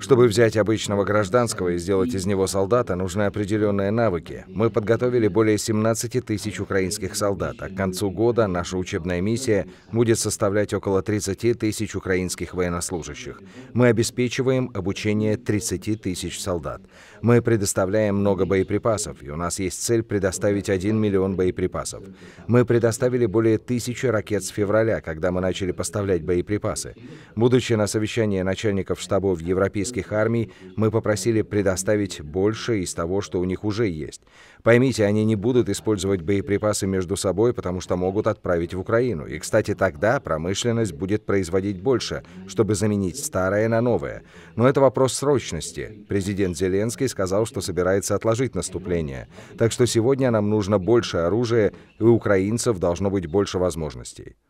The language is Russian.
Чтобы взять обычного гражданского и сделать из него солдата, нужны определенные навыки. Мы подготовили более 17 тысяч украинских солдат, а к концу года наша учебная миссия будет составлять около 30 тысяч украинских военнослужащих. Мы обеспечиваем обучение 30 тысяч солдат. Мы предоставляем много боеприпасов, и у нас есть цель предоставить 1 миллион боеприпасов. Мы предоставили более тысячи ракет с февраля, когда мы начали поставлять боеприпасы. Будучи на совещании совещания начальников штабов европейских армий мы попросили предоставить больше из того, что у них уже есть. Поймите, они не будут использовать боеприпасы между собой, потому что могут отправить в Украину. И, кстати, тогда промышленность будет производить больше, чтобы заменить старое на новое. Но это вопрос срочности. Президент Зеленский сказал, что собирается отложить наступление. Так что сегодня нам нужно больше оружия, и у украинцев должно быть больше возможностей.